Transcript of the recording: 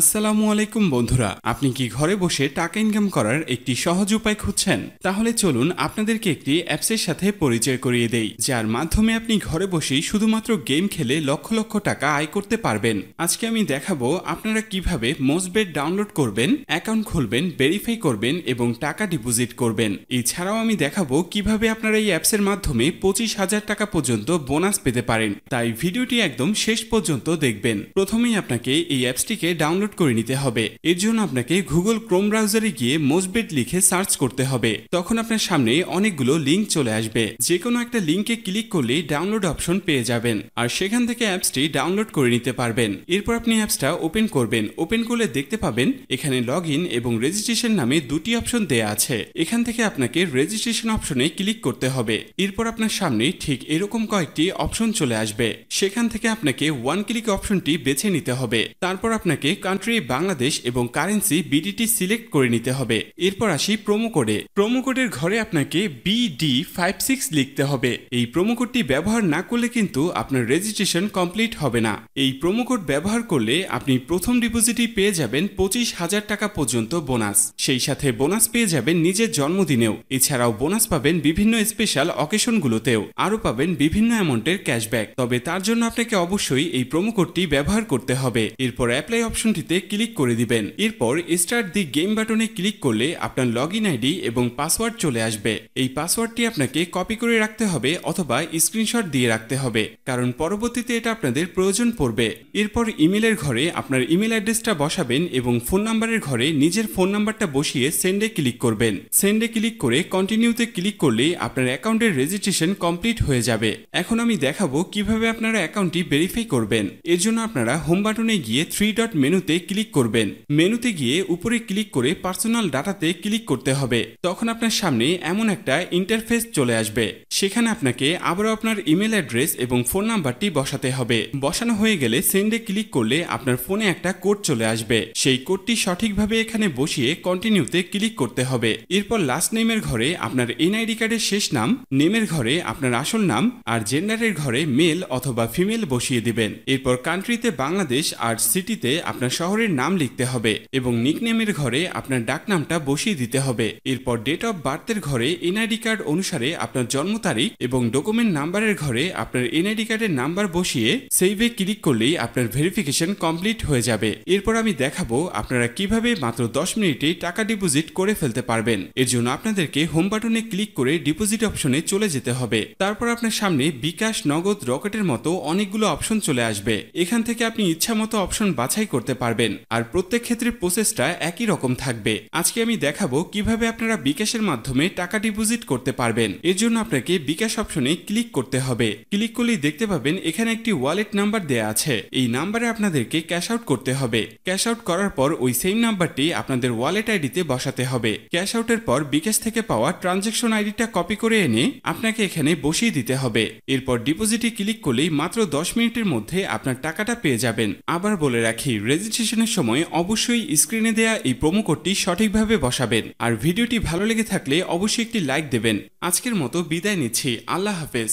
আসসালামু আলাইকুম বন্ধুরা আপনি কি ঘরে বসে টাকা ইনকাম করার একটি সহজ উপায় খুঁজছেন তাহলে চলুন আপনাদেরকে একটি অ্যাপসের সাথে পরিচয় করিয়ে দেই যার মাধ্যমে আপনি ঘরে বসেই শুধুমাত্র গেম খেলে লক্ষ লক্ষ টাকা আয় করতে পারবেন আজকে আমি দেখাবো আপনারা কিভাবে মোসবেট ডাউনলোড করবেন অ্যাকাউন্ট খুলবেন ভেরিফাই করবেন এবং টাকা ডিপোজিট করবেন এছাড়াও আমি দেখাবো কিভাবে আপনারা এই অ্যাপসের মাধ্যমে পঁচিশ হাজার টাকা পর্যন্ত বোনাস পেতে পারেন তাই ভিডিওটি একদম শেষ পর্যন্ত দেখবেন প্রথমেই আপনাকে এই অ্যাপসটিকে ডাউনলোড ডাউনলোড করে নিতে হবে এর জন্য আপনাকে গুগল ক্রোম ব্রাউজারে গিয়ে মোজবেট লিখে সার্চ করতে হবে তখন আপনার সামনে অনেকগুলো লিঙ্ক চলে আসবে যে কোনো একটা লিঙ্কে ক্লিক করলে ডাউনলোড অপশন পেয়ে যাবেন আর সেখান থেকে অ্যাপসটি ডাউনলোড করে নিতে পারবেন এরপর আপনি অ্যাপসটা ওপেন করবেন ওপেন করলে দেখতে পাবেন এখানে লগ এবং রেজিস্ট্রেশন নামে দুটি অপশন দেয়া আছে এখান থেকে আপনাকে রেজিস্ট্রেশন অপশনে ক্লিক করতে হবে এরপর আপনার সামনে ঠিক এরকম কয়েকটি অপশন চলে আসবে সেখান থেকে আপনাকে ওয়ান ক্লিক অপশনটি বেছে নিতে হবে তারপর আপনাকে কান্ট্রি বাংলাদেশ এবং কারেন্সি বিডিটি সিলেক্ট করে নিতে হবে এরপর আসি প্রোমো কোডে প্রোমো কোডের ঘরে আপনাকে বিডি ফাইভ সিক্স লিখতে হবে এই প্রোমো কোডটি ব্যবহার না করলে কিন্তু আপনার রেজিস্ট্রেশন কমপ্লিট হবে না এই প্রোমো কোড ব্যবহার করলে আপনি প্রথম ডিপোজিটই পেয়ে যাবেন পঁচিশ হাজার টাকা পর্যন্ত বোনাস সেই সাথে বোনাস পেয়ে যাবেন নিজের জন্মদিনেও এছাড়াও বোনাস পাবেন বিভিন্ন স্পেশাল অকেশনগুলোতেও আরও পাবেন বিভিন্ন অ্যামাউন্টের ক্যাশব্যাক তবে তার জন্য আপনাকে অবশ্যই এই প্রোমো কোডটি ব্যবহার করতে হবে এরপর অ্যাপ্লাই অপশনটি আইডিতে ক্লিক করে দিবেন এরপর স্টার্ট দি গেম বাটনে ক্লিক করলে আপনার লগ ইন আইডি এবং পাসওয়ার্ড চলে আসবে এই পাসওয়ার্ডটি আপনাকে কপি করে রাখতে হবে অথবা স্ক্রিনশট দিয়ে রাখতে হবে কারণ পরবর্তীতে এটা আপনাদের প্রয়োজন পড়বে এরপর ইমেলের ঘরে আপনার ইমেল অ্যাড্রেসটা বসাবেন এবং ফোন নাম্বারের ঘরে নিজের ফোন নাম্বারটা বসিয়ে সেন্ডে ক্লিক করবেন সেন্ডে ক্লিক করে কন্টিনিউতে ক্লিক করলে আপনার অ্যাকাউন্টের রেজিস্ট্রেশন কমপ্লিট হয়ে যাবে এখন আমি দেখাবো কিভাবে আপনারা অ্যাকাউন্টটি ভেরিফাই করবেন এর জন্য আপনারা হোম বাটনে গিয়ে থ্রি ডট মেনুতে মেনুতে ক্লিক করবেন মেনুতে গিয়ে উপরে ক্লিক করে পার্সোনাল ডাটাতে ক্লিক করতে হবে তখন আপনার সামনে এমন একটা ইন্টারফেস চলে আসবে সেখানে আপনাকে আবারও আপনার ইমেল অ্যাড্রেস এবং ফোন নাম্বারটি বসাতে হবে বসানো হয়ে গেলে সেন্ডে ক্লিক করলে আপনার ফোনে একটা কোড চলে আসবে সেই কোডটি সঠিকভাবে এখানে বসিয়ে কন্টিনিউতে ক্লিক করতে হবে এরপর লাস্ট নেমের ঘরে আপনার এনআইডি কার্ডের শেষ নাম নেমের ঘরে আপনার আসল নাম আর জেন্ডারের ঘরে মেল অথবা ফিমেল বসিয়ে দিবেন এরপর কান্ট্রিতে বাংলাদেশ আর সিটিতে আপনার আপনার শহরের নাম লিখতে হবে এবং নিকনেমের ঘরে আপনার ডাকনামটা বসিয়ে দিতে হবে এরপর ডেট অফ বার্থের ঘরে এনআইডি কার্ড অনুসারে আপনার জন্ম তারিখ এবং ডকুমেন্ট নাম্বারের ঘরে আপনার এনআইডি কার্ডের নাম্বার বসিয়ে সেভে ক্লিক করলেই আপনার ভেরিফিকেশন কমপ্লিট হয়ে যাবে এরপর আমি দেখাবো আপনারা কিভাবে মাত্র দশ মিনিটে টাকা ডিপোজিট করে ফেলতে পারবেন এর জন্য আপনাদেরকে হোম বাটনে ক্লিক করে ডিপোজিট অপশনে চলে যেতে হবে তারপর আপনার সামনে বিকাশ নগদ রকেটের মতো অনেকগুলো অপশন চলে আসবে এখান থেকে আপনি ইচ্ছা মতো অপশন বাছাই করতে পারবেন আর প্রত্যেক ক্ষেত্রের প্রসেসটা একই রকম থাকবে আজকে আমি দেখাবো কিভাবে আপনারা বিকাশের মাধ্যমে টাকা ডিপোজিট করতে পারবেন এর জন্য আপনাকে বিকাশ অপশনে ক্লিক করতে হবে ক্লিক করলেই দেখতে পাবেন এখানে একটি ওয়ালেট নাম্বার দেয়া আছে এই নাম্বারে আপনাদেরকে ক্যাশ আউট করতে হবে ক্যাশ আউট করার পর ওই সেম নাম্বারটি আপনাদের ওয়ালেট আইডিতে বসাতে হবে ক্যাশ আউটের পর বিকাশ থেকে পাওয়া ট্রানজেকশন আইডিটা কপি করে এনে আপনাকে এখানে বসিয়ে দিতে হবে এরপর ডিপোজিটে ক্লিক করলেই মাত্র দশ মিনিটের মধ্যে আপনার টাকাটা পেয়ে যাবেন আবার বলে রাখি রেজিস্ট রেজিস্ট্রেশনের সময় অবশ্যই স্ক্রিনে দেয়া এই প্রোমো কোডটি সঠিকভাবে বসাবেন আর ভিডিওটি ভালো লেগে থাকলে অবশ্যই একটি লাইক দেবেন আজকের মতো বিদায় নিচ্ছি আল্লাহ হাফেজ